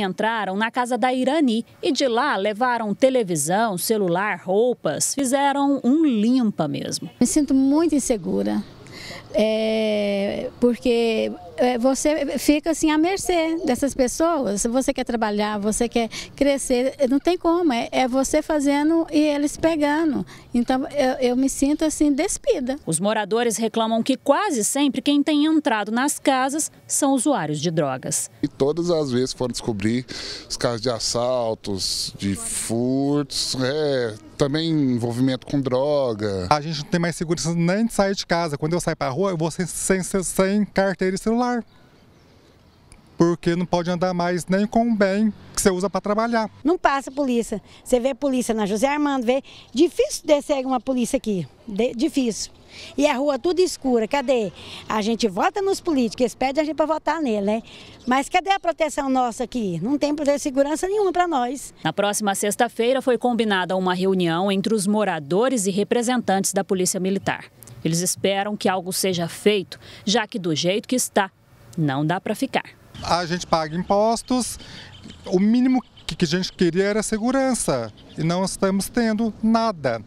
Entraram na casa da Irani e de lá levaram televisão, celular, roupas. Fizeram um limpa mesmo. Me sinto muito insegura. É, porque é, você fica assim à mercê dessas pessoas. Se você quer trabalhar, você quer crescer, não tem como, é, é você fazendo e eles pegando. Então eu, eu, me sinto assim despida. Os moradores reclamam que quase sempre quem tem entrado nas casas são usuários de drogas. E todas as vezes foram descobrir os casos de assaltos, de furtos, é, também envolvimento com droga. A gente não tem mais segurança nem de sair de casa. Quando eu saio para rua, eu vou sem, sem, sem carteira e celular. Porque não pode andar mais nem com o bem que você usa para trabalhar. Não passa polícia. Você vê polícia na José Armando, vê. Difícil descer uma polícia aqui. De, difícil. E a rua tudo escura, cadê? A gente vota nos políticos, eles pedem a gente para votar nele, né? Mas cadê a proteção nossa aqui? Não tem segurança nenhuma para nós. Na próxima sexta-feira foi combinada uma reunião entre os moradores e representantes da Polícia Militar. Eles esperam que algo seja feito, já que do jeito que está, não dá para ficar. A gente paga impostos, o mínimo que a gente queria era segurança e não estamos tendo nada.